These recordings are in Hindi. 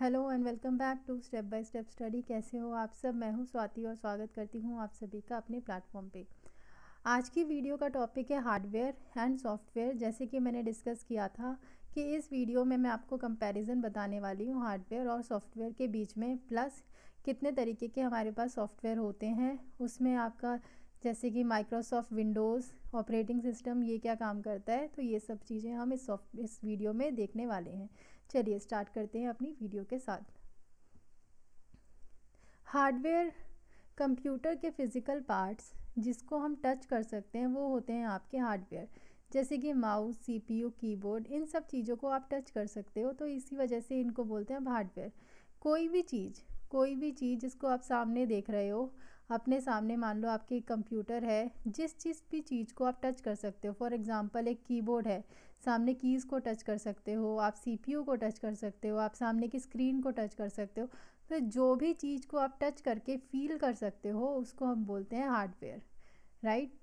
Hello and welcome back to step by step study कैसे हो आप सब मैं हूं स्वाति और स्वागत करती हूं आप सभी का अपने प्लेटफॉर्म पे आज की वीडियो का टॉपिक है हार्डवेयर एंड सॉफ्टवेयर जैसे कि मैंने डिस्कस किया था कि इस वीडियो में मैं आपको कंपैरिजन बताने वाली हूं हार्डवेयर और सॉफ्टवेयर के बीच में प्लस कितने तरीके के हमारे पास सॉफ्टवेयर होते हैं उसमें आपका जैसे कि माइक्रोसॉफ्ट विंडोज़ ऑपरेटिंग सिस्टम ये क्या काम करता है तो ये सब चीज़ें हम इस सॉफ्ट इस वीडियो में देखने वाले हैं चलिए स्टार्ट करते हैं अपनी वीडियो के साथ हार्डवेयर कंप्यूटर के फिज़िकल पार्ट्स जिसको हम टच कर सकते हैं वो होते हैं आपके हार्डवेयर जैसे कि माउस सीपीयू, कीबोर्ड इन सब चीज़ों को आप टच कर सकते हो तो इसी वजह से इनको बोलते हैं हार्डवेयर कोई भी चीज़ कोई भी चीज़ जिसको आप सामने देख रहे हो अपने सामने मान लो आपके कंप्यूटर है जिस जिस भी चीज़ को आप टच कर सकते हो फॉर एग्ज़ाम्पल एक कीबोर्ड है सामने कीज़ को टच कर सकते हो आप सीपीयू को टच कर सकते हो आप सामने की स्क्रीन को टच कर सकते हो तो जो भी चीज़ को आप टच करके फील कर सकते हो उसको हम बोलते हैं hardware right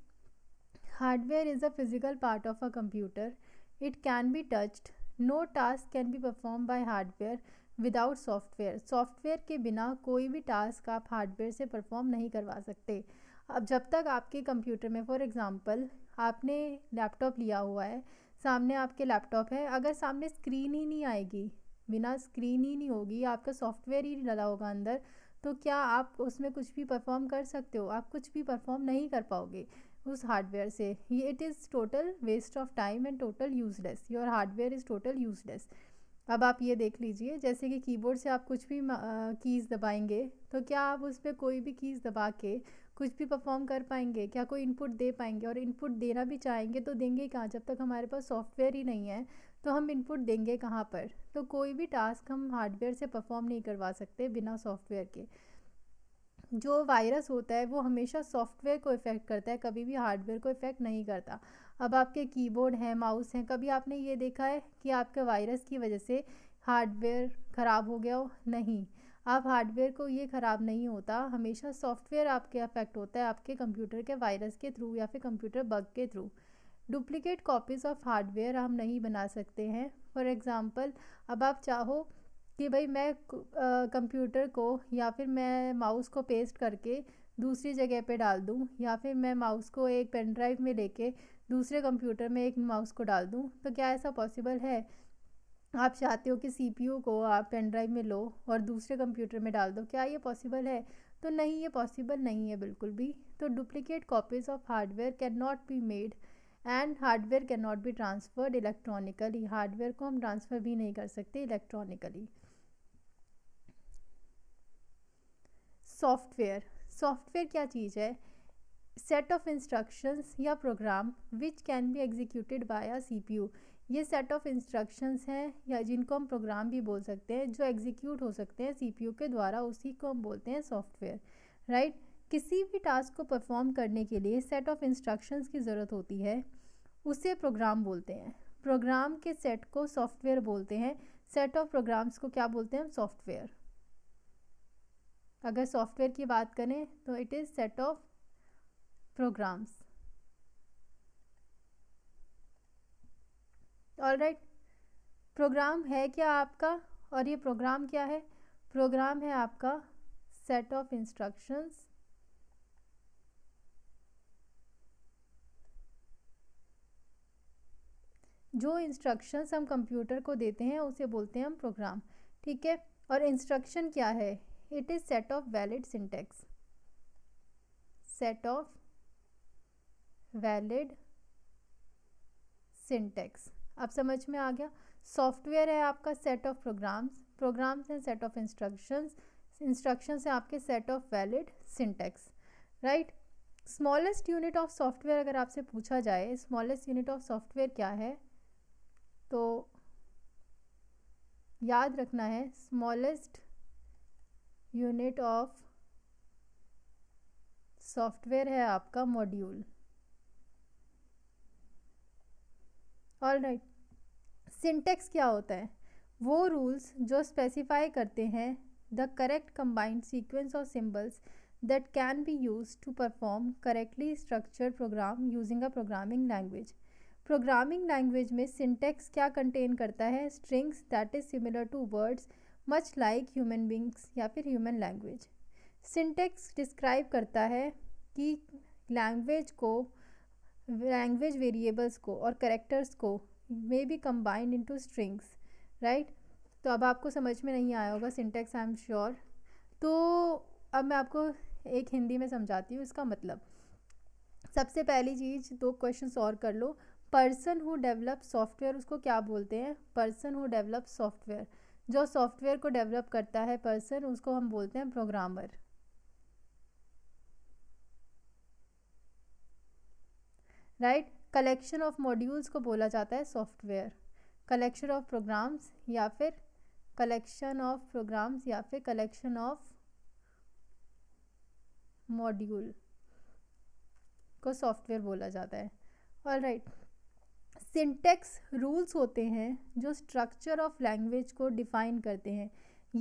hardware is a physical part of a computer it can be touched no task can be perform by hardware without software software के बिना कोई भी टास्क आप हार्डवेयर से परफॉर्म नहीं करवा सकते अब जब तक आपके कंप्यूटर में फॉर एग्ज़ाम्पल आपने लैपटॉप लिया हुआ है सामने आपके लैपटॉप है अगर सामने स्क्रीन ही नहीं आएगी बिना स्क्रीन ही नहीं होगी आपका सॉफ्टवेयर ही डला होगा अंदर तो क्या आप उसमें कुछ भी परफॉर्म कर सकते हो आप कुछ भी परफॉर्म नहीं कर पाओगे उस हार्डवेयर से ये it is total waste of time and total useless your hardware is total useless अब आप ये देख लीजिए जैसे कि कीबोर्ड से आप कुछ भी कीज़ दबाएंगे तो क्या आप उस पर कोई भी कीज़ दबा के कुछ भी परफॉर्म कर पाएंगे क्या कोई इनपुट दे पाएंगे और इनपुट देना भी चाहेंगे तो देंगे कहाँ जब तक हमारे पास सॉफ्टवेयर ही नहीं है तो हम इनपुट देंगे कहाँ पर तो कोई भी टास्क हम हार्डवेयर से परफॉर्म नहीं करवा सकते बिना सॉफ्टवेयर के जो वायरस होता है वो हमेशा सॉफ्टवेयर को इफ़ेक्ट करता है कभी भी हार्डवेयर को इफ़ेक्ट नहीं करता अब आपके कीबोर्ड हैं माउस हैं कभी आपने ये देखा है कि आपके वायरस की वजह से हार्डवेयर ख़राब हो गया हो नहीं आप हार्डवेयर को ये ख़राब नहीं होता हमेशा सॉफ्टवेयर आपके अफेक्ट होता है आपके कंप्यूटर के वायरस के थ्रू या फिर कंप्यूटर बग के through duplicate copies of hardware हम नहीं बना सकते हैं फॉर एग्ज़ाम्पल अब आप चाहो कि भाई मैं कंप्यूटर को या फिर मैं माउस को पेस्ट करके दूसरी जगह पे डाल दूँ या फिर मैं माउस को एक पेन ड्राइव में लेके दूसरे कंप्यूटर में एक माउस को डाल दूँ तो क्या ऐसा पॉसिबल है आप चाहते हो कि सीपीयू को आप पेन ड्राइव में लो और दूसरे कंप्यूटर में डाल दो क्या ये पॉसिबल है तो नहीं ये पॉसिबल नहीं है बिल्कुल भी तो duplicate copies of hardware can not be made and hardware can not be transferred electronically hardware को हम ट्रांसफ़र भी नहीं कर सकते इलेक्ट्रॉनिकली सॉफ्टवेयर सॉफ्टवेयर क्या चीज़ है सेट ऑफ इंस्ट्रक्शंस या program which can be executed by a CPU ये सेट ऑफ इंस्ट्रक्शंस हैं या जिनको हम प्रोग्राम भी बोल सकते हैं जो एग्जीक्यूट हो सकते हैं सीपीयू के द्वारा उसी को हम बोलते हैं सॉफ्टवेयर राइट किसी भी टास्क को परफॉर्म करने के लिए सेट ऑफ इंस्ट्रक्शंस की ज़रूरत होती है उसे प्रोग्राम बोलते हैं प्रोग्राम के सेट को सॉफ्टवेयर बोलते हैं सेट ऑफ प्रोग्राम्स को क्या बोलते हैं हम सॉफ्टवेयर अगर सॉफ्टवेयर की बात करें तो it is set of programs all right program है क्या आपका और ये प्रोग्राम क्या है प्रोग्राम है आपका सेट ऑफ इंस्ट्रक्शंस जो इंस्ट्रक्शंस हम कंप्यूटर को देते हैं उसे बोलते हैं हम प्रोग्राम ठीक है और इंस्ट्रक्शन क्या है it is set of valid syntax set of valid syntax अब समझ में आ गया सॉफ्टवेयर है आपका सेट ऑफ प्रोग्राम्स प्रोग्राम्स हैं सेट ऑफ इंस्ट्रक्शंस इंस्ट्रक्शन हैं आपके set of valid syntax right smallest unit of software अगर आपसे पूछा जाए स्मॉलेस्ट यूनिट ऑफ सॉफ्टवेयर क्या है तो याद रखना है स्मॉलेस्ट यूनिट ऑफ सॉफ्टवेयर है आपका मॉड्यूल ऑल राइट सिंटेक्स क्या होता है वो रूल्स जो स्पेसिफाई करते हैं the correct combined sequence of symbols that can be use to perform correctly structure program using a programming language programming language में सिंटेक्स क्या कंटेन करता है strings that is similar to words much like human beings या फिर ह्यूमन लैंग्वेज सिंटेक्स डिस्क्राइब करता है कि लैंग्वेज को लैंग्वेज वेरिएबल्स को और करेक्टर्स को may be combined to strings right तो अब आपको समझ में नहीं आया होगा सिंटेक्स आई एम श्योर तो अब मैं आपको एक हिंदी में समझाती हूँ इसका मतलब सबसे पहली चीज़ दो क्वेश्चन और कर लो पर्सन हु डेवलप सॉफ्टवेयर उसको क्या बोलते हैं पर्सन हु डेवलप सॉफ्टवेयर जो सॉफ्टवेयर को डेवलप करता है पर्सन उसको हम बोलते हैं programmer right collection of modules को बोला जाता है सॉफ्टवेयर कलेक्शन ऑफ प्रोग्राम्स या फिर कलेक्शन ऑफ प्रोग्राम्स या फिर कलेक्शन ऑफ मॉड्यूल को सॉफ्टवेयर बोला जाता है all right right. Syntax rules होते हैं जो स्ट्रक्चर ऑफ लैंग्वेज को डिफाइन करते हैं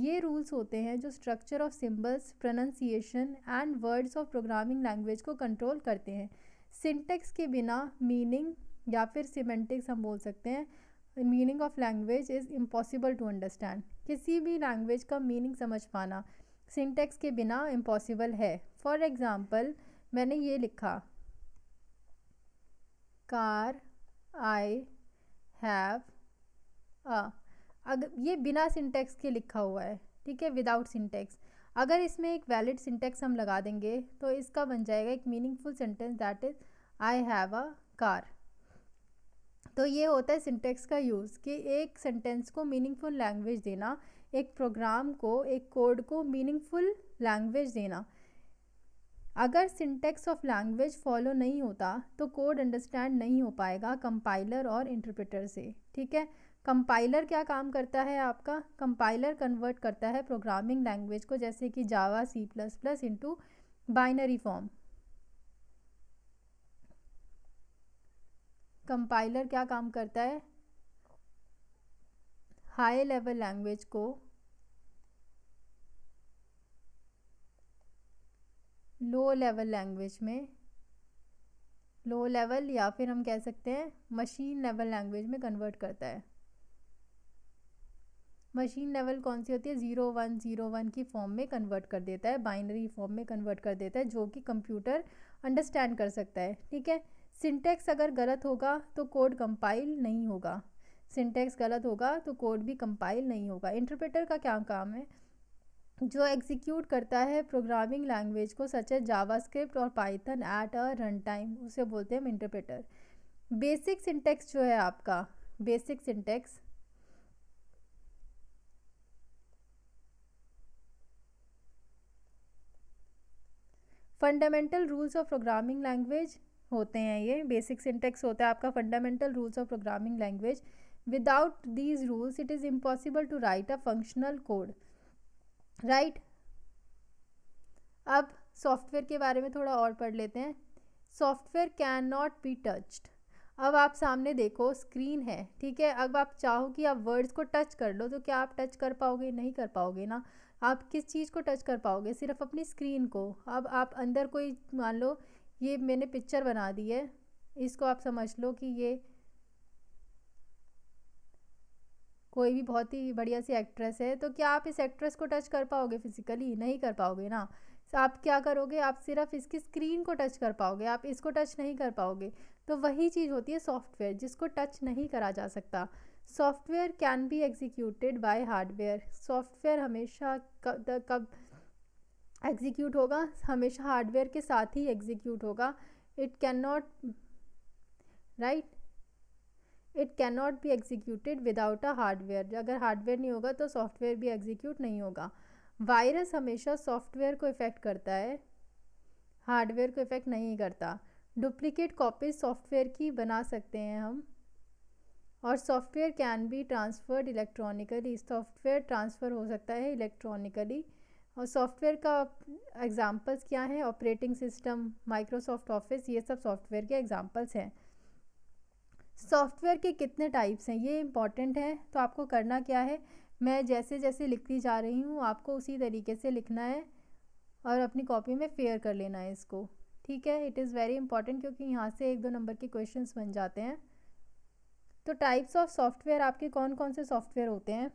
ये रूल्स होते हैं जो structure of symbols pronunciation and words of programming language को कंट्रोल करते हैं सिंटेक्स के बिना मीनिंग या फिर सिमेंटिक्स हम बोल सकते हैं meaning of language is impossible to understand किसी भी लैंग्वेज का मीनिंग समझ पाना सिंटेक्स के बिना इम्पॉसिबल है फॉर एग्ज़ाम्पल मैंने ये लिखा कार आई हैव अ अगर ये बिना सिंटेक्स के लिखा हुआ है ठीक है विदाउट सिंटेक्स अगर इसमें एक वैलिड सिंटेक्स हम लगा देंगे तो इसका बन जाएगा एक meaningful sentence that is I have a car तो ये होता है सिंटेक्स का यूज़ कि एक सेंटेंस को मीनिंगफुल लैंग्वेज देना एक प्रोग्राम को एक कोड को मीनिंगफुल लैंग्वेज देना अगर सिंटेक्स ऑफ लैंग्वेज फॉलो नहीं होता तो कोड अंडरस्टैंड नहीं हो पाएगा कंपाइलर और इंटरप्रेटर से ठीक है कंपाइलर क्या काम करता है आपका कंपाइलर कन्वर्ट करता है प्रोग्रामिंग लैंग्वेज को जैसे कि Java C plus plus into binary form compiler क्या काम करता है हाई लेवल लैंग्वेज को लो लेवल लैंग्वेज में लो लेवल या फिर हम कह सकते हैं मशीन लेवल लैंग्वेज में कन्वर्ट करता है मशीन लेवल कौन सी होती है ज़ीरो वन ज़ीरो वन की फॉर्म में कन्वर्ट कर देता है बाइनरी फॉर्म में कन्वर्ट कर देता है जो कि कंप्यूटर अंडरस्टैंड कर सकता है ठीक है सिंटेक्स अगर गलत होगा तो कोड कंपाइल नहीं होगा सिंटेक्स गलत होगा तो कोड भी कंपाइल नहीं होगा इंटरप्रेटर का क्या काम है जो एग्जीक्यूट करता है प्रोग्रामिंग लैंग्वेज को सच है जावास्क्रिप्ट और Python at a run time उसे बोलते हैं हम इंटरप्रेटर बेसिक सिंटेक्स जो है आपका basic syntax fundamental rules of programming language होते हैं ये बेसिक सिंटेक्स होता है आपका fundamental rules of programming language without these rules it is impossible to write a functional code right अब सॉफ्टवेयर के बारे में थोड़ा और पढ़ लेते हैं software can not be touched अब आप सामने देखो स्क्रीन है ठीक है अब आप चाहो कि आप वर्ड्स को टच कर लो तो क्या आप टच कर पाओगे नहीं कर पाओगे ना आप किस चीज़ को टच कर पाओगे सिर्फ अपनी स्क्रीन को अब आप अंदर कोई मान लो ये मैंने पिक्चर बना दी है इसको आप समझ लो कि ये कोई भी बहुत ही बढ़िया सी एक्ट्रेस है तो क्या आप इस एक्ट्रेस को टच कर पाओगे फिजिकली नहीं कर पाओगे ना तो आप क्या करोगे आप सिर्फ इसकी स्क्रीन को टच कर पाओगे आप इसको टच नहीं कर पाओगे तो वही चीज़ होती है सॉफ्टवेयर जिसको टच नहीं करा जा सकता software can be executed by hardware software हमेशा कब कब एग्जीक्यूट होगा हमेशा हार्डवेयर के साथ ही एग्जीक्यूट होगा it can not right it can not be executed without a hardware अगर हार्डवेयर नहीं होगा तो सॉफ्टवेयर भी एग्जीक्यूट नहीं होगा वायरस हमेशा सॉफ्टवेयर को इफ़ेक्ट करता है हार्डवेयर को इफ़ेक्ट नहीं करता डुप्लीकेट कॉपीज सॉफ्टवेयर की बना सकते हैं हम और software can be transferred electronically software transfer हो सकता है इलेक्ट्रॉनिकली और सॉफ्टवेयर का एग्ज़ाम्पल्स क्या है ऑपरेटिंग सिस्टम माइक्रोसॉफ्ट ऑफिस ये सब सॉफ्टवेयर के एग्ज़ाम्पल्स हैं सॉफ्टवेयर के कितने टाइप्स हैं ये इम्पॉर्टेंट है तो आपको करना क्या है मैं जैसे जैसे लिखती जा रही हूँ आपको उसी तरीके से लिखना है और अपनी कॉपी में फेयर कर लेना है इसको ठीक है इट इज़ वेरी इंपॉर्टेंट क्योंकि यहाँ से एक दो नंबर के क्वेश्चंस बन जाते हैं तो टाइप्स ऑफ सॉफ्टवेयर आपके कौन कौन से सॉफ्टवेयर होते हैं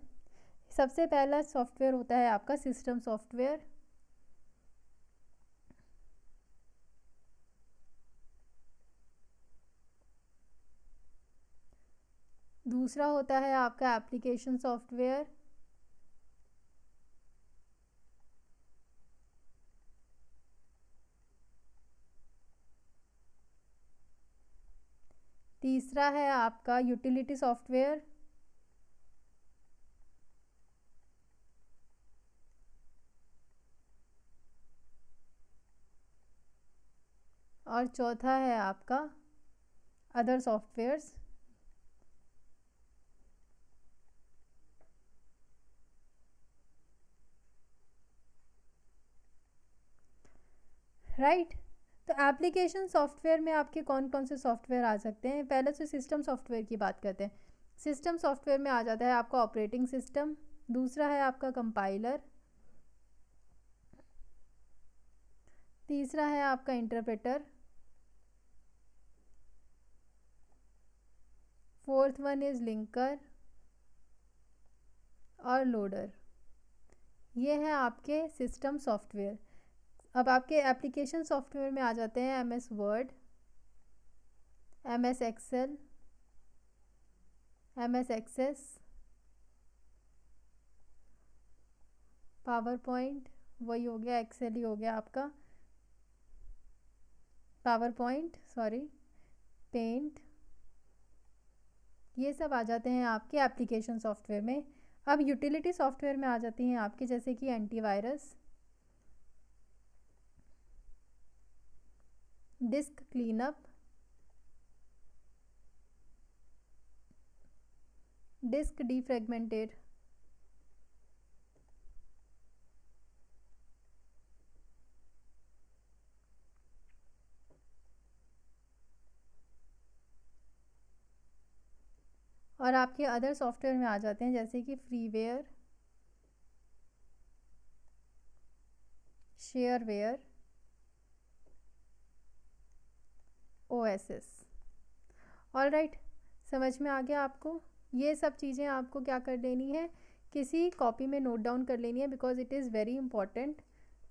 सबसे पहला सॉफ्टवेयर होता है आपका सिस्टम सॉफ्टवेयर दूसरा होता है आपका एप्लीकेशन सॉफ्टवेयर तीसरा है आपका यूटिलिटी सॉफ्टवेयर और चौथा है आपका अदर सॉफ्टवेयर्स राइट तो एप्लीकेशन सॉफ्टवेयर में आपके कौन कौन से सॉफ्टवेयर आ सकते हैं पहले से तो सिस्टम सॉफ्टवेयर की बात करते हैं सिस्टम सॉफ्टवेयर में आ जाता है आपका ऑपरेटिंग सिस्टम दूसरा है आपका कंपाइलर तीसरा है आपका interpreter fourth one is linker और लोडर ये है आपके सिस्टम सॉफ्टवेयर अब आपके एप्लीकेशन सॉफ्टवेयर में आ जाते हैं M S Word M S Excel M S Access Power Point वही हो गया एक्सेल ही हो गया आपका पावर पॉइंट सॉरी पेंट ये सब आ जाते हैं आपके एप्लीकेशन सॉफ्टवेयर में अब यूटिलिटी सॉफ्टवेयर में आ जाती हैं आपके जैसे कि antivirus disk cleanup disk defragmented और आपके अदर सॉफ्टवेयर में आ जाते हैं जैसे कि freeware shareware O S S all right समझ में आ गया आपको ये सब चीज़ें आपको क्या कर लेनी है किसी कॉपी में नोट डाउन कर लेनी है because it is very important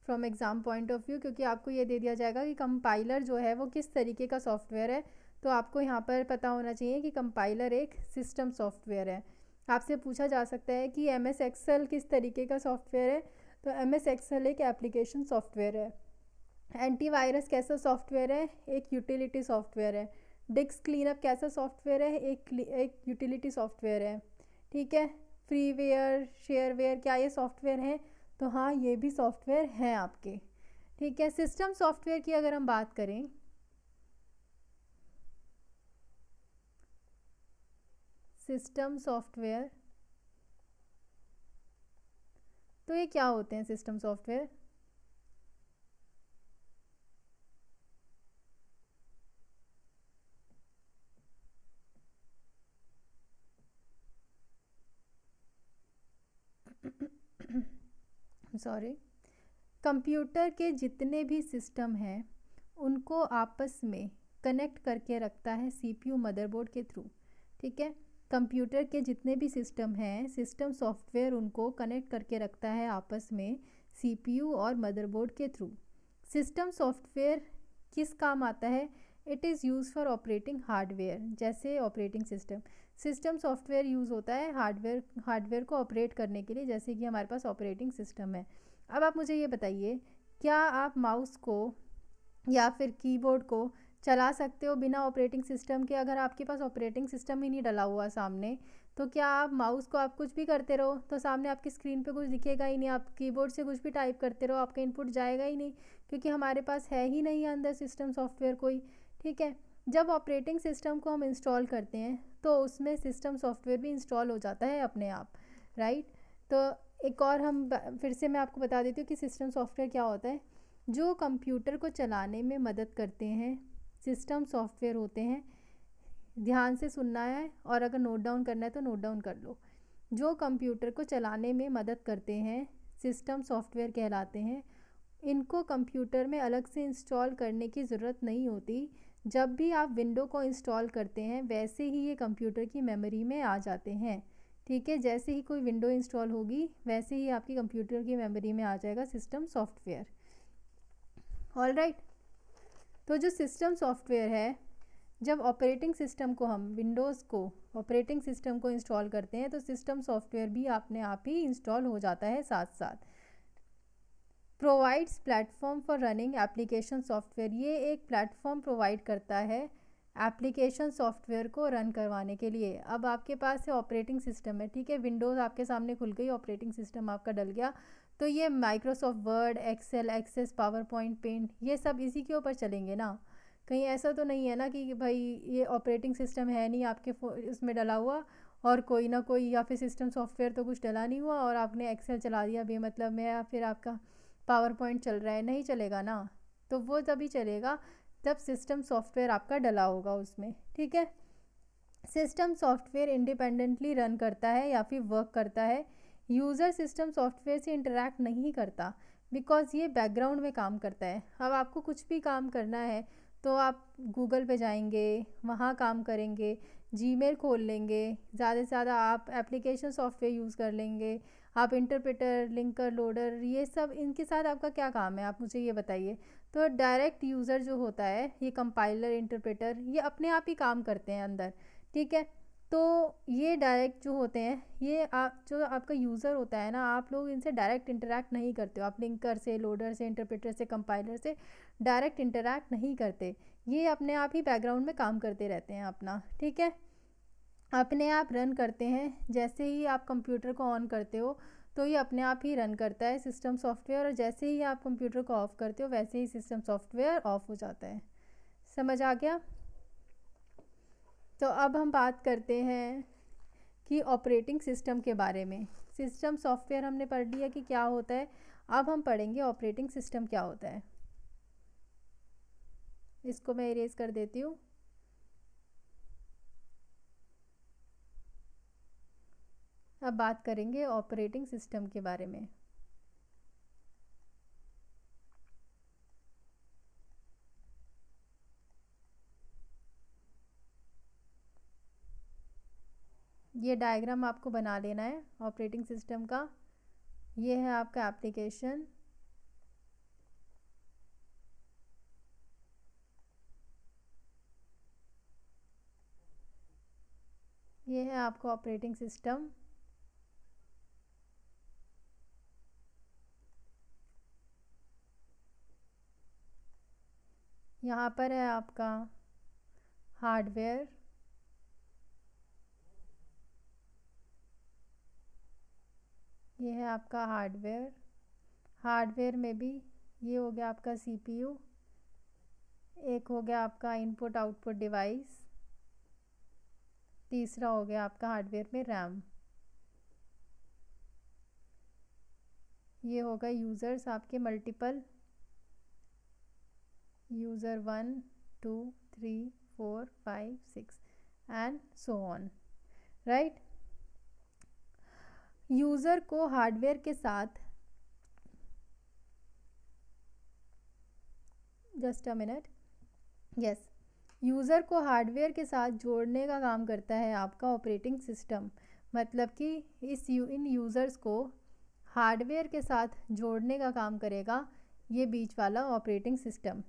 from exam point of view क्योंकि आपको ये दे दिया जाएगा कि कंपाइलर जो है वो किस तरीके का सॉफ्टवेयर है तो आपको यहाँ पर पता होना चाहिए कि कंपाइलर एक सिस्टम सॉफ्टवेयर है आपसे पूछा जा सकता है कि एम एस एक्सेल किस तरीके का सॉफ्टवेयर है तो एम एस एक्सेल एक एप्लीकेशन सॉफ्टवेयर है एंटीवायरस कैसा सॉफ्टवेयर है एक यूटिलिटी सॉफ्टवेयर है डिस्क क्लीनअप कैसा सॉफ्टवेयर है एक एक यूटिलिटी सॉफ्टवेयर है ठीक है फ्रीवेयर शेयरवेयर क्या ये सॉफ्टवेयर हैं तो हाँ ये भी सॉफ्टवेयर हैं आपके ठीक है सिस्टम सॉफ्टवेयर की अगर हम बात करें सिस्टम सॉफ्टवेयर तो ये क्या होते हैं सिस्टम सॉफ्टवेयर सॉरी कंप्यूटर के जितने भी सिस्टम हैं उनको आपस में कनेक्ट करके रखता है सीपीयू मदरबोर्ड के थ्रू ठीक है कंप्यूटर के जितने भी सिस्टम हैं सिस्टम सॉफ्टवेयर उनको कनेक्ट करके रखता है आपस में सीपीयू और मदरबोर्ड के थ्रू सिस्टम सॉफ्टवेयर किस काम आता है it is use for operating hardware जैसे operating system system software use होता है हार्डवेयर हार्डवेयर को ऑपरेट करने के लिए जैसे कि हमारे पास ऑपरेटिंग सिस्टम है अब आप मुझे ये बताइए क्या आप माउस को या फिर कीबोर्ड को चला सकते हो बिना ऑपरेटिंग सिस्टम के अगर आपके पास ऑपरेटिंग सिस्टम ही नहीं डला हुआ सामने तो क्या आप माउस को आप कुछ भी करते रहो तो सामने आपकी स्क्रीन पे कुछ दिखेगा ही नहीं आप कीबोर्ड से कुछ भी टाइप करते रहो आपका इनपुट जाएगा ही नहीं क्योंकि हमारे पास है ही नहीं अंदर सिस्टम सॉफ्टवेयर कोई ठीक है जब ऑपरेटिंग सिस्टम को हम इंस्टॉल करते हैं तो उसमें सिस्टम सॉफ्टवेयर भी इंस्टॉल हो जाता है अपने आप राइट तो एक और हम फिर से मैं आपको बता देती हूँ कि सिस्टम सॉफ्टवेयर क्या होता है जो कंप्यूटर को चलाने में मदद करते हैं सिस्टम सॉफ्टवेयर होते हैं ध्यान से सुनना है और अगर नोट डाउन करना है तो नोट डाउन कर लो जो कंप्यूटर को चलाने में मदद करते हैं सिस्टम सॉफ्टवेयर कहलाते हैं इनको कंप्यूटर में अलग से इंस्टॉल करने की ज़रूरत नहीं होती जब भी आप विंडो को इंस्टॉल करते हैं वैसे ही ये कंप्यूटर की मेमोरी में आ जाते हैं ठीक है जैसे ही कोई विंडो इंस्टॉल होगी वैसे ही आपकी कंप्यूटर की मेमोरी में आ जाएगा सिस्टम सॉफ्टवेयर ऑल राइट तो जो सिस्टम सॉफ्टवेयर है जब ऑपरेटिंग सिस्टम को हम विंडोज़ को ऑपरेटिंग सिस्टम को इंस्टॉल करते हैं तो सिस्टम सॉफ्टवेयर भी अपने आप ही इंस्टॉल हो जाता है साथ साथ provides platform for running application software ये एक प्लेटफॉर्म प्रोवाइड करता है एप्लीकेशन सॉफ्टवेयर को रन करवाने के लिए अब आपके पास है ऑपरेटिंग सिस्टम है ठीक है विंडोज़ आपके सामने खुल गई ऑपरेटिंग सिस्टम आपका डल गया तो ये Microsoft Word Excel Access Power Point Paint ये सब इसी के ऊपर चलेंगे ना कहीं ऐसा तो नहीं है ना कि भाई ये ऑपरेटिंग सिस्टम है नहीं आपके उसमें डला हुआ और कोई ना कोई या फिर सिस्टम सॉफ्टवेयर तो कुछ डला नहीं हुआ और आपने एक्सेल चला दिया बेमतलब में या फिर आपका पावर पॉइंट चल रहा है नहीं चलेगा ना तो वो तभी चलेगा जब सिस्टम सॉफ्टवेयर आपका डला होगा उसमें ठीक है सिस्टम सॉफ्टवेयर इंडिपेंडेंटली रन करता है या फिर वर्क करता है यूज़र सिस्टम सॉफ्टवेयर से इंटरेक्ट नहीं करता बिकॉज़ ये बैकग्राउंड में काम करता है अब आपको कुछ भी काम करना है तो आप गूगल पे जाएंगे वहाँ काम करेंगे जीमेल खोल लेंगे ज़्यादा से ज़्यादा आप एप्लीकेशन सॉफ्टवेयर यूज़ कर लेंगे आप इंटरप्रेटर लिंकर लोडर ये सब इनके साथ आपका क्या काम है आप मुझे ये बताइए तो डायरेक्ट यूज़र जो होता है ये कंपाइलर इंटरप्रेटर ये अपने आप ही काम करते हैं अंदर ठीक है तो ये डायरेक्ट जो होते हैं ये आप जो आपका यूज़र होता है ना आप लोग इनसे डायरेक्ट इंटरेक्ट नहीं करते हो आप लिंकर से लोडर से इंटरप्रेटर से कंपाइलर से डायरेक्ट इंटरेक्ट नहीं करते ये अपने आप ही बैकग्राउंड में काम करते रहते हैं अपना ठीक है अपने आप रन करते हैं जैसे ही आप कंप्यूटर को ऑन करते हो तो ये अपने आप ही रन करता है सिस्टम सॉफ्टवेयर और जैसे ही आप कंप्यूटर को ऑफ़ करते हो वैसे ही सिस्टम सॉफ्टवेयर ऑफ़ हो जाता है समझ आ गया तो अब हम बात करते हैं कि ऑपरेटिंग सिस्टम के बारे में सिस्टम सॉफ्टवेयर हमने पढ़ लिया कि क्या होता है अब हम पढ़ेंगे ऑपरेटिंग सिस्टम क्या होता है इसको मैं इरेज कर देती हूँ अब बात करेंगे ऑपरेटिंग सिस्टम के बारे में ये डायग्राम आपको बना लेना है ऑपरेटिंग सिस्टम का ये है आपका एप्लीकेशन ये है आपका ऑपरेटिंग सिस्टम यहाँ पर है आपका हार्डवेयर ये है आपका हार्डवेयर हार्डवेयर में भी ये हो गया आपका सीपीयू एक हो गया आपका इनपुट आउटपुट डिवाइस तीसरा हो गया आपका हार्डवेयर में रैम ये होगा यूज़र्स आपके multiple user one two three four five six and so on right user को हार्डवेयर के साथ just a minute yes user को हार्डवेयर के साथ जोड़ने का काम करता है आपका ऑपरेटिंग सिस्टम मतलब कि इस यू इन यूज़र्स को हार्डवेयर के साथ जोड़ने का काम करेगा ये बीच वाला ऑपरेटिंग सिस्टम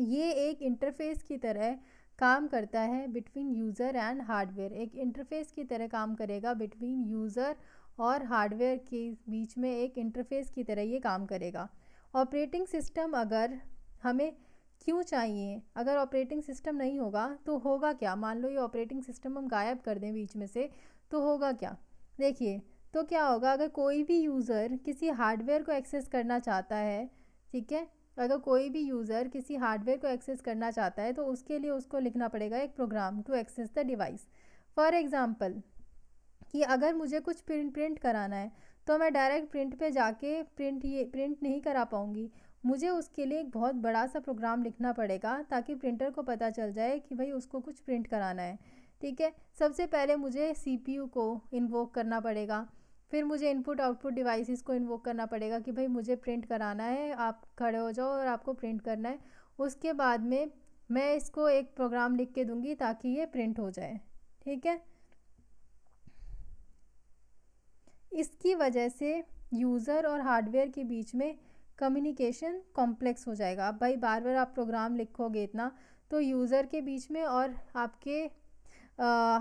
ये एक इंटरफेस की तरह काम करता है बिटवीन यूज़र एंड हार्डवेयर एक इंटरफेस की तरह काम करेगा बिटवीन यूज़र और हार्डवेयर के बीच में एक इंटरफेस की तरह ये काम करेगा ऑपरेटिंग सिस्टम अगर हमें क्यों चाहिए अगर ऑपरेटिंग सिस्टम नहीं होगा तो होगा क्या मान लो ये ऑपरेटिंग सिस्टम हम गायब कर दें बीच में से तो होगा क्या देखिए तो क्या होगा अगर कोई भी यूज़र किसी हार्डवेयर को एक्सेस करना चाहता है ठीक है अगर कोई भी यूज़र किसी हार्डवेयर को एक्सेस करना चाहता है तो उसके लिए उसको लिखना पड़ेगा एक program to access the device for example कि अगर मुझे कुछ प्रिंट प्रिंट कराना है तो मैं डायरेक्ट प्रिंट पे जाके प्रिंट ये प्रिंट नहीं करा पाऊँगी मुझे उसके लिए एक बहुत बड़ा सा प्रोग्राम लिखना पड़ेगा ताकि प्रिंटर को पता चल जाए कि भाई उसको कुछ प्रिंट कराना है ठीक है सबसे पहले मुझे सी को इन्वोक करना पड़ेगा फिर मुझे इनपुट आउटपुट डिवाइसेस को इन्वोक करना पड़ेगा कि भाई मुझे प्रिंट कराना है आप खड़े हो जाओ और आपको प्रिंट करना है उसके बाद में मैं इसको एक प्रोग्राम लिख के दूंगी ताकि ये प्रिंट हो जाए ठीक है इसकी वजह से यूज़र और हार्डवेयर के बीच में कम्युनिकेशन कॉम्प्लेक्स हो जाएगा अब भाई बार बार आप प्रोग्राम लिखोगे इतना तो यूज़र के बीच में और आपके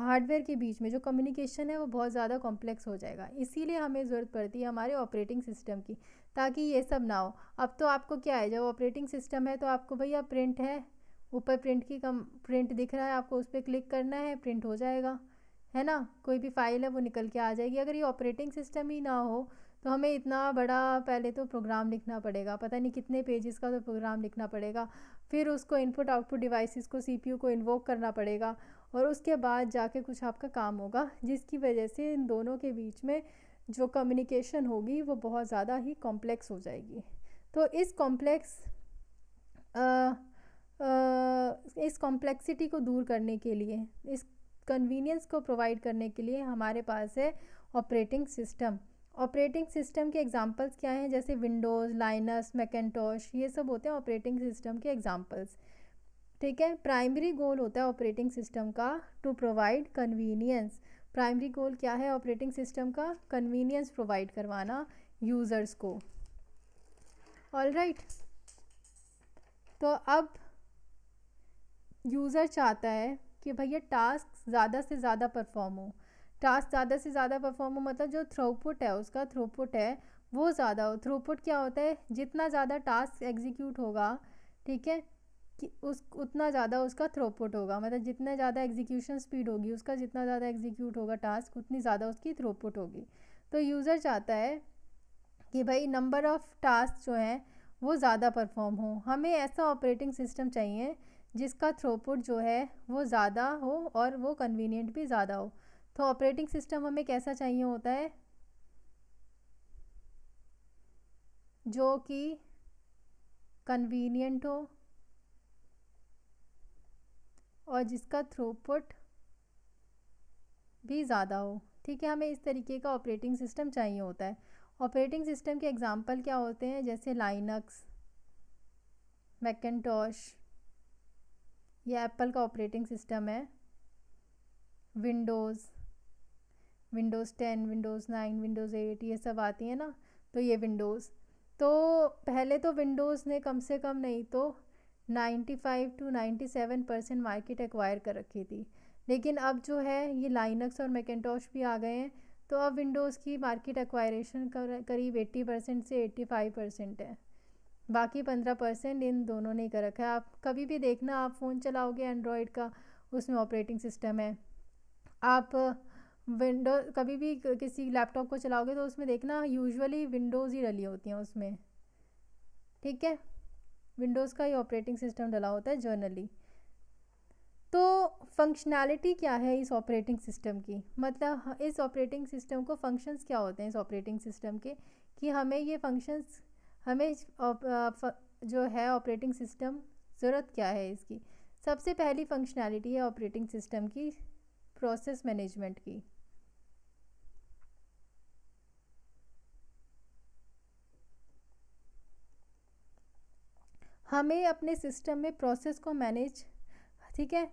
हार्डवेयर के बीच में जो कम्युनिकेशन है वो बहुत ज़्यादा कॉम्प्लेक्स हो जाएगा इसीलिए हमें ज़रूरत पड़ती है हमारे ऑपरेटिंग सिस्टम की ताकि ये सब ना हो अब तो आपको क्या है जब ऑपरेटिंग सिस्टम है तो आपको भैया प्रिंट है ऊपर प्रिंट की कम प्रिंट दिख रहा है आपको उस पर क्लिक करना है प्रिंट हो जाएगा है ना कोई भी फाइल है वो निकल के आ जाएगी अगर ये ऑपरेटिंग सिस्टम ही ना हो तो हमें इतना बड़ा पहले तो प्रोग्राम लिखना पड़ेगा पता नहीं कितने पेजेस का तो प्रोग्राम लिखना पड़ेगा फिर उसको इनपुट आउटपुट डिवाइसेस को सीपीयू को इन्वोक करना पड़ेगा और उसके बाद जाके कुछ आपका काम होगा जिसकी वजह से इन दोनों के बीच में जो कम्युनिकेशन होगी वो बहुत ज़्यादा ही कॉम्प्लेक्स हो जाएगी तो इस कॉम्प्लेक्स इस कॉम्प्लेक्सिटी को दूर करने के लिए इस कन्वीनियंस को प्रोवाइड करने के लिए हमारे पास है ऑपरेटिंग सिस्टम ऑपरेटिंग सिस्टम के एग्जांपल्स क्या हैं जैसे विंडोज़ लाइनस मैकेटोश ये सब होते हैं ऑपरेटिंग सिस्टम के एग्जांपल्स ठीक है प्राइमरी गोल होता है ऑपरेटिंग सिस्टम का to provide convenience primary goal क्या है ऑपरेटिंग सिस्टम का कन्वीनियंस प्रोवाइड करवाना यूज़र्स को ऑल राइट right. तो अब यूज़र चाहता है कि भैया टास्क ज़्यादा से ज़्यादा परफॉर्म हो टास्क ज़्यादा से ज़्यादा परफॉर्म हो मतलब जो थ्रोपुट है उसका थ्रोपुट है वो ज़्यादा हो थ्रोपुट क्या होता है जितना ज़्यादा टास्क एग्जीक्यूट होगा ठीक है कि उस उतना ज़्यादा उसका थ्रोपुट होगा मतलब जितना ज़्यादा एग्जीक्यूशन स्पीड होगी उसका जितना ज़्यादा एग्जीक्यूट होगा टास्क उतनी ज़्यादा उसकी थ्रोपुट होगी तो यूज़र चाहता है कि भाई नंबर ऑफ़ टास्क जो हैं वो ज़्यादा परफॉर्म हो हमें ऐसा ऑपरेटिंग सिस्टम चाहिए जिसका थ्रोपुट जो है वो ज़्यादा हो और वो कन्वीनियंट भी ज़्यादा हो तो ऑपरेटिंग सिस्टम हमें कैसा चाहिए होता है जो कि कन्वीनियंट हो और जिसका थ्रूपुट भी ज़्यादा हो ठीक है हमें इस तरीके का ऑपरेटिंग सिस्टम चाहिए होता है ऑपरेटिंग सिस्टम के एग्ज़ाम्पल क्या होते हैं जैसे लाइनक्स मैकटॉश या एप्पल का ऑपरेटिंग सिस्टम है Windows Windows ten Windows nine Windows eight ये सब आती है ना तो ये विंडोज़ तो पहले तो विंडोज़ ने कम से कम नहीं तो ninety five to ninety seven percent market acquire कर रखी थी लेकिन अब जो है ये लाइनक्स और मैकेटॉश भी आ गए हैं तो अब विंडोज़ की मार्केट एक्वायरेशन करीब एट्टी परसेंट से एट्टी फाइव परसेंट है बाकी पंद्रह परसेंट इन दोनों ने कर रखा है आप कभी भी देखना आप फ़ोन चलाओगे एंड्रॉयड का उसमें ऑपरेटिंग सिस्टम है आप विंडो कभी भी किसी लैपटॉप को चलाओगे तो उसमें देखना यूजुअली विंडोज़ ही डली होती हैं उसमें ठीक है विंडोज़ का ही ऑपरेटिंग सिस्टम डला होता है जर्नली तो फंक्शनैलिटी क्या है इस ऑपरेटिंग सिस्टम की मतलब इस ऑपरेटिंग सिस्टम को फंक्शंस क्या होते हैं इस ऑपरेटिंग सिस्टम के कि हमें ये फंक्शंस हमें जो है ऑपरेटिंग सिस्टम ज़रूरत क्या है इसकी सबसे पहली फंक्शनैलिटी है ऑपरेटिंग सिस्टम की प्रोसेस मैनेजमेंट की हमें अपने सिस्टम में प्रोसेस को मैनेज ठीक है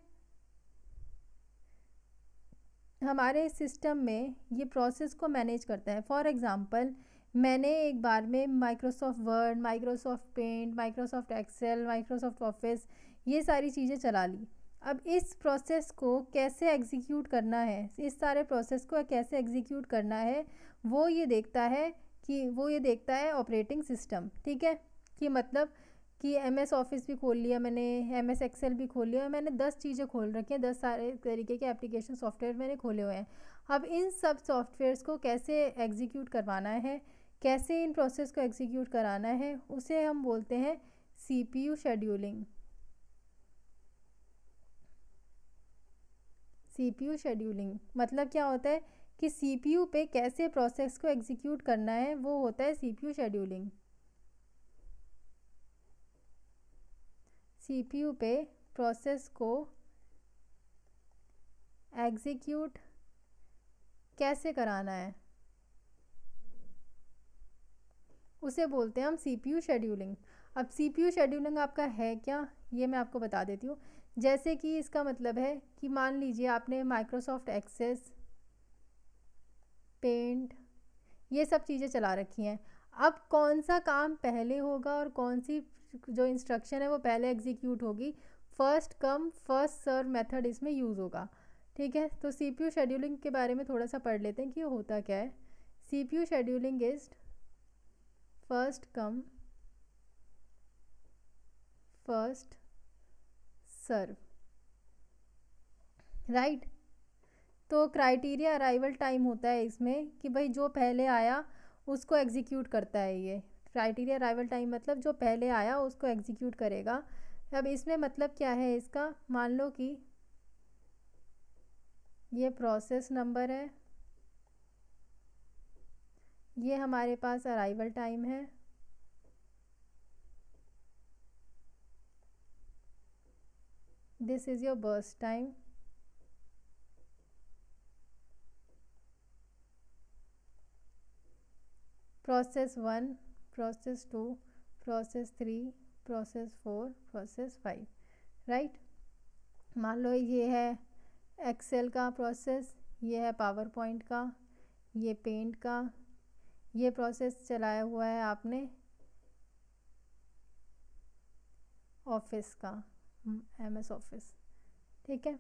हमारे सिस्टम में ये प्रोसेस को मैनेज करता है फॉर एग्ज़ाम्पल मैंने एक बार में Microsoft Word Microsoft Paint Microsoft Excel Microsoft Office ये सारी चीज़ें चला ली अब इस प्रोसेस को कैसे एग्जीक्यूट करना है इस सारे प्रोसेस को कैसे एग्जीक्यूट करना है वो ये देखता है कि वो ये देखता है ऑपरेटिंग सिस्टम ठीक है कि मतलब कि एम एस ऑफिस भी खोल लिया मैंने एम एस एक्सेल भी खोल लिया मैंने दस चीज़ें खोल रखी हैं दस सारे तरीके के एप्लीकेशन सॉफ्टवेयर मैंने खोले हुए हैं अब इन सब सॉफ्टवेयर्स को कैसे एग्जीक्यूट करवाना है कैसे इन प्रोसेस को एग्जीक्यूट कराना है उसे हम बोलते हैं C P U scheduling C P U scheduling मतलब क्या होता है कि सी पी यू पे कैसे प्रोसेस को एग्जीक्यूट करना है वो होता है C P U scheduling CPU पे प्रोसेस को एग्जीक्यूट कैसे कराना है उसे बोलते हैं हम सीपीयू शेड्यूलिंग अब सीपीयू शेड्यूलिंग आपका है क्या ये मैं आपको बता देती हूँ जैसे कि इसका मतलब है कि मान लीजिए आपने माइक्रोसॉफ्ट एक्सेस पेंट ये सब चीज़ें चला रखी हैं अब कौन सा काम पहले होगा और कौन सी जो इंस्ट्रक्शन है वो पहले एग्जीक्यूट होगी first come first serve method इसमें यूज़ होगा ठीक है तो सी पी यू शेड्यूलिंग के बारे में थोड़ा सा पढ़ लेते हैं कि होता क्या है C P U scheduling is first come first serve right तो क्राइटेरिया अराइवल टाइम होता है इसमें कि भाई जो पहले आया उसको एग्जीक्यूट करता है ये क्राइटेरिया अराइवल टाइम मतलब जो पहले आया उसको एग्जीक्यूट करेगा अब इसमें मतलब क्या है इसका मान लो कि ये प्रोसेस नंबर है ये हमारे पास अराइवल टाइम है this is your burst time process one process two process three process four process five right मान लो ये है एक्सेल का प्रोसेस ये है पावर पॉइंट का ये पेंट का ये प्रोसेस चलाया हुआ है आपने ऑफिस का एम एस ऑफिस ठीक है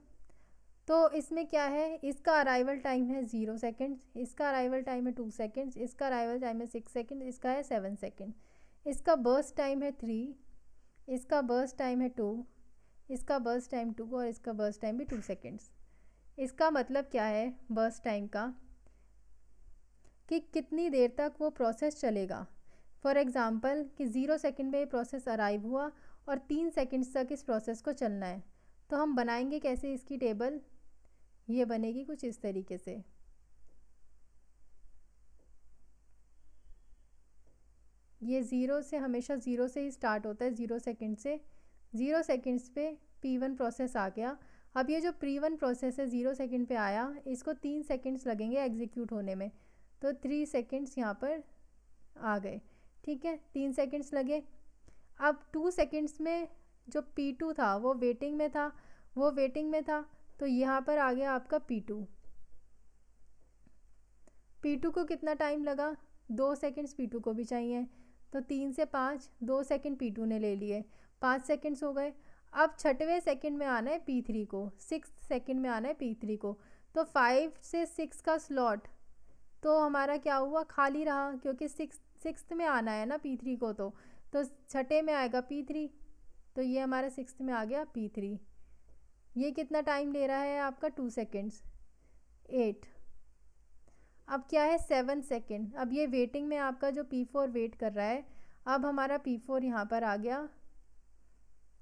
तो इसमें क्या है इसका अराइवल टाइम है ज़ीरो सेकेंड्स इसका अराइवल टाइम है टू सेकेंड्स इसका अराइवल टाइम है सिक्स सेकेंड इसका है सेवन सेकेंड इसका बर्स टाइम है थ्री इसका बर्स टाइम है टू इसका बर्स टाइम टू और इसका बर्स टाइम भी टू सेकेंड्स इसका मतलब क्या है बर्स टाइम का कि कितनी देर तक वो प्रोसेस चलेगा फॉर एग्ज़ाम्पल कि ज़ीरो सेकेंड में ये प्रोसेस अराइव हुआ और तीन सेकेंड्स तक इस प्रोसेस को चलना है तो हम बनाएंगे कैसे इसकी टेबल ये बनेगी कुछ इस तरीके से ये ज़ीरो से हमेशा ज़ीरो से ही स्टार्ट होता है ज़ीरो सेकंड से ज़ीरो सेकंड्स पे पी वन प्रोसेस आ गया अब ये जो पी वन प्रोसेस है ज़ीरो सेकंड पे आया इसको तीन सेकंड्स लगेंगे एग्जीक्यूट होने में तो थ्री सेकंड्स यहाँ पर आ गए ठीक है तीन सेकंड्स लगे अब टू सेकंड्स में जो पी टू था वो वेटिंग में था वो वेटिंग में था तो यहाँ पर आ गया आपका पी टू पी टू को कितना टाइम लगा दो सेकेंड्स पी टू को भी चाहिए तो तीन से पाँच दो सेकेंड पी टू ने ले लिए पाँच सेकेंड्स हो गए अब छठवें सेकेंड में आना है पी थ्री को सिक्स सेकेंड में आना है पी थ्री को तो फाइव से सिक्स का स्लॉट तो हमारा क्या हुआ खाली रहा क्योंकि सिक्स सिक्स में आना है ना पी थ्री को तो तो छठे में आएगा पी थ्री तो ये हमारा सिक्स में आ गया पी थ्री ये कितना टाइम ले रहा है आपका टू सेकेंड्स एट अब क्या है सेवन सेकेंड अब ये वेटिंग में आपका जो पी फोर वेट कर रहा है अब हमारा पी फोर यहाँ पर आ गया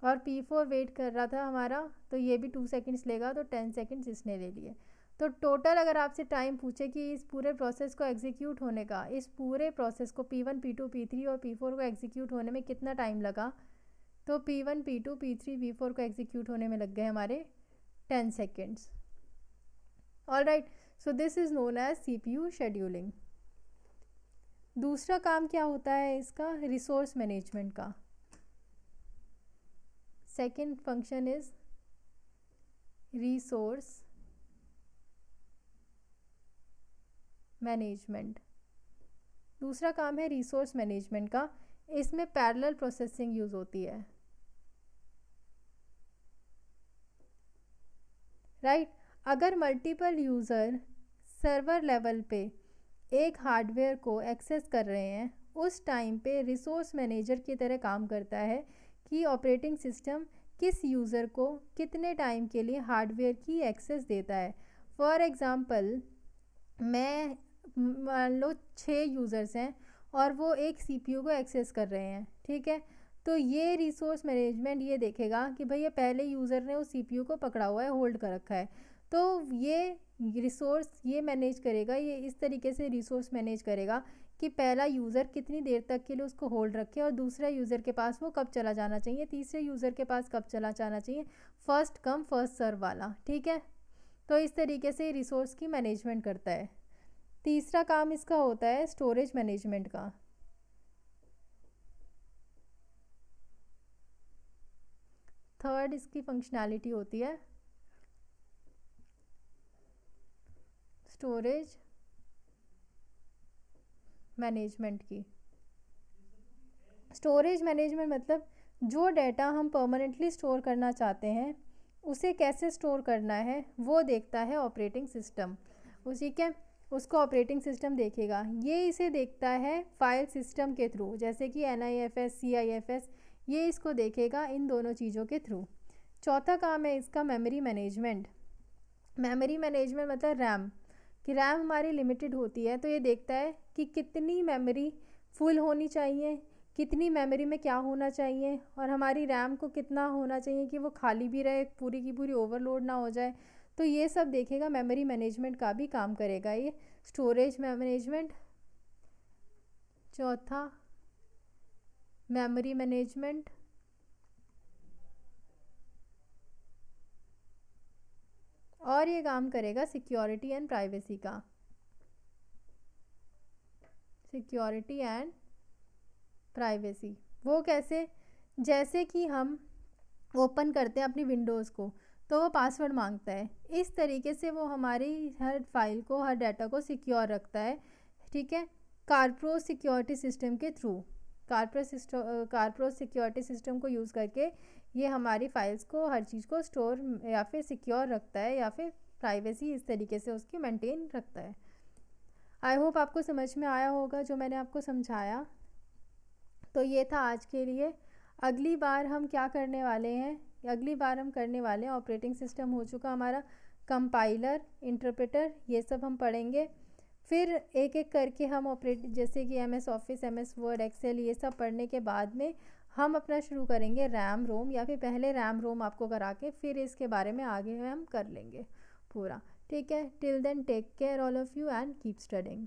और पी फोर वेट कर रहा था हमारा तो ये भी टू सेकेंड्स लेगा तो टेन सेकेंड्स इसने ले लिए तो टोटल अगर आपसे टाइम पूछे कि इस पूरे प्रोसेस को एग्जीक्यूट होने का इस पूरे प्रोसेस को P one P two P three और पी फोर को एग्जीक्यूट होने में कितना टाइम लगा तो P1, P2, P3, V4 को एग्जीक्यूट होने में लग गए हमारे ten seconds all right so this is known as C P U scheduling दूसरा काम क्या होता है इसका रिसोर्स मैनेजमेंट का second function is resource management दूसरा काम है रिसोर्स मैनेजमेंट का इसमें पैरेलल प्रोसेसिंग यूज़ होती है राइट right? अगर मल्टीपल यूज़र सर्वर लेवल पे एक हार्डवेयर को एक्सेस कर रहे हैं उस टाइम पे रिसोर्स मैनेजर की तरह काम करता है कि ऑपरेटिंग सिस्टम किस यूज़र को कितने टाइम के लिए हार्डवेयर की एक्सेस देता है फॉर एग्ज़ाम्पल मैं मान लो छः यूज़र्स हैं और वो एक सीपीयू को एक्सेस कर रहे हैं ठीक है तो ये रिसोर्स मैनेजमेंट ये देखेगा कि भैया पहले यूज़र ने उस सी को पकड़ा हुआ है होल्ड कर रखा है तो ये रिसोर्स ये मैनेज करेगा ये इस तरीके से रिसोर्स मैनेज करेगा कि पहला यूज़र कितनी देर तक के लिए उसको होल्ड रखे और दूसरा यूज़र के पास वो कब चला जाना चाहिए तीसरे यूज़र के पास कब चला जाना चाहिए फर्स्ट कम फर्स्ट सर्व वाला ठीक है तो इस तरीके से रिसोर्स की मैनेजमेंट करता है तीसरा काम इसका होता है स्टोरेज मैनेजमेंट का थर्ड इसकी फंक्शनैलिटी होती है स्टोरेज मैनेजमेंट की स्टोरेज मैनेजमेंट मतलब जो डेटा हम परमानेंटली स्टोर करना चाहते हैं उसे कैसे स्टोर करना है वो देखता है ऑपरेटिंग सिस्टम उसी के उसको ऑपरेटिंग सिस्टम देखेगा ये इसे देखता है फाइल सिस्टम के थ्रू जैसे कि N I F S C I F S ये इसको देखेगा इन दोनों चीज़ों के थ्रू चौथा काम है इसका मेमोरी मैनेजमेंट मेमोरी मैनेजमेंट मतलब रैम कि रैम हमारी लिमिटेड होती है तो ये देखता है कि कितनी मेमोरी फुल होनी चाहिए कितनी मेमोरी में क्या होना चाहिए और हमारी रैम को कितना होना चाहिए कि वो खाली भी रहे पूरी की पूरी ओवरलोड ना हो जाए तो ये सब देखेगा मेमोरी मैनेजमेंट का भी काम करेगा ये स्टोरेज मैनेजमेंट चौथा मेमोरी मैनेजमेंट और ये काम करेगा सिक्योरिटी एंड प्राइवेसी का सिक्योरिटी एंड प्राइवेसी वो कैसे जैसे कि हम ओपन करते हैं अपनी विंडोज़ को तो वो पासवर्ड मांगता है इस तरीके से वो हमारी हर फाइल को हर डाटा को सिक्योर रखता है ठीक है कारप्रो सिक्योरिटी सिस्टम के थ्रू कार्प्रो सिस्टम कार्प्रो सिक्योरिटी सिस्टम को यूज़ करके ये हमारी फाइल्स को हर चीज़ को स्टोर या फिर सिक्योर रखता है या फिर प्राइवेसी इस तरीके से उसकी मेंटेन रखता है आई होप आपको समझ में आया होगा जो मैंने आपको समझाया तो ये था आज के लिए अगली बार हम क्या करने वाले हैं अगली बार हम करने वाले हैं ऑपरेटिंग सिस्टम हो चुका हमारा कंपाइलर इंटरप्रेटर ये सब हम पढ़ेंगे फिर एक एक करके हम ऑपरेट जैसे कि M S Office M S Word Excel ये सब पढ़ने के बाद में हम अपना शुरू करेंगे रैम रोम या फिर पहले रैम रोम आपको करा के फिर इसके बारे में आगे हम कर लेंगे पूरा ठीक है till then take care all of you and keep studying